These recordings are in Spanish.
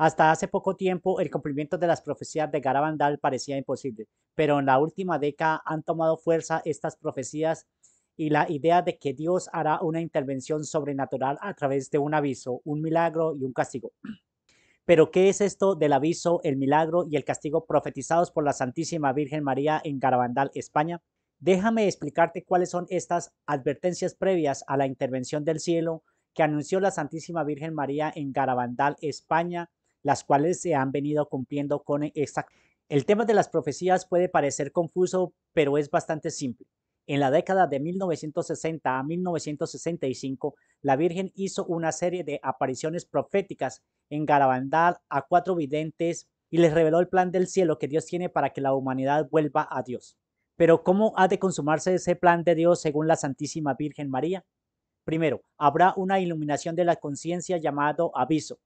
Hasta hace poco tiempo, el cumplimiento de las profecías de Garabandal parecía imposible, pero en la última década han tomado fuerza estas profecías y la idea de que Dios hará una intervención sobrenatural a través de un aviso, un milagro y un castigo. Pero, ¿qué es esto del aviso, el milagro y el castigo profetizados por la Santísima Virgen María en Garabandal, España? Déjame explicarte cuáles son estas advertencias previas a la intervención del cielo que anunció la Santísima Virgen María en Garabandal, España, las cuales se han venido cumpliendo con esta. El tema de las profecías puede parecer confuso, pero es bastante simple. En la década de 1960 a 1965, la Virgen hizo una serie de apariciones proféticas en Garabandal a cuatro videntes y les reveló el plan del cielo que Dios tiene para que la humanidad vuelva a Dios. Pero ¿cómo ha de consumarse ese plan de Dios según la Santísima Virgen María? Primero, habrá una iluminación de la conciencia llamado aviso,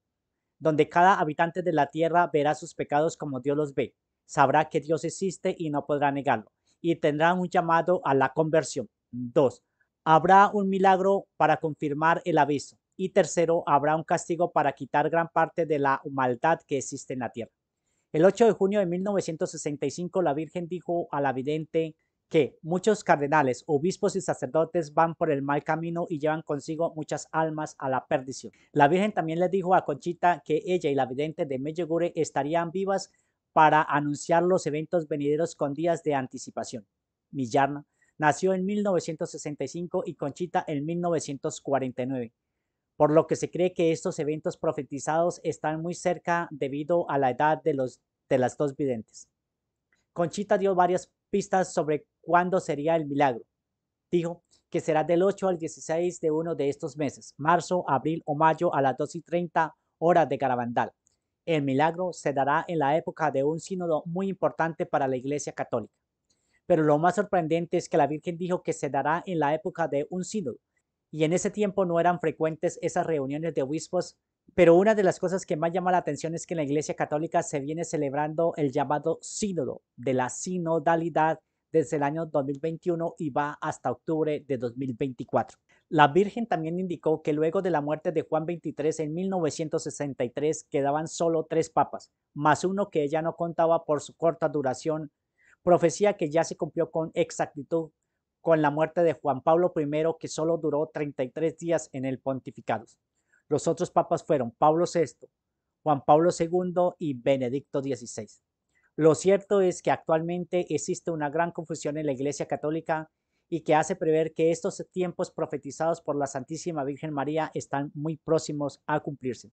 donde cada habitante de la tierra verá sus pecados como Dios los ve, sabrá que Dios existe y no podrá negarlo, y tendrá un llamado a la conversión. Dos, habrá un milagro para confirmar el aviso. Y tercero, habrá un castigo para quitar gran parte de la maldad que existe en la tierra. El 8 de junio de 1965, la Virgen dijo al la vidente que muchos cardenales, obispos y sacerdotes van por el mal camino y llevan consigo muchas almas a la perdición. La Virgen también le dijo a Conchita que ella y la vidente de Medjugorje estarían vivas para anunciar los eventos venideros con días de anticipación. Millarna nació en 1965 y Conchita en 1949, por lo que se cree que estos eventos profetizados están muy cerca debido a la edad de, los, de las dos videntes. Conchita dio varias pistas sobre cuándo sería el milagro. Dijo que será del 8 al 16 de uno de estos meses, marzo, abril o mayo a las 2 y 30 horas de Garabandal. El milagro se dará en la época de un sínodo muy importante para la Iglesia Católica. Pero lo más sorprendente es que la Virgen dijo que se dará en la época de un sínodo, y en ese tiempo no eran frecuentes esas reuniones de obispos, pero una de las cosas que más llama la atención es que en la Iglesia Católica se viene celebrando el llamado sínodo de la sinodalidad desde el año 2021 y va hasta octubre de 2024. La Virgen también indicó que luego de la muerte de Juan XXIII en 1963 quedaban solo tres papas, más uno que ella no contaba por su corta duración, profecía que ya se cumplió con exactitud con la muerte de Juan Pablo I, que solo duró 33 días en el pontificado. Los otros papas fueron Pablo VI, Juan Pablo II y Benedicto XVI. Lo cierto es que actualmente existe una gran confusión en la Iglesia Católica y que hace prever que estos tiempos profetizados por la Santísima Virgen María están muy próximos a cumplirse.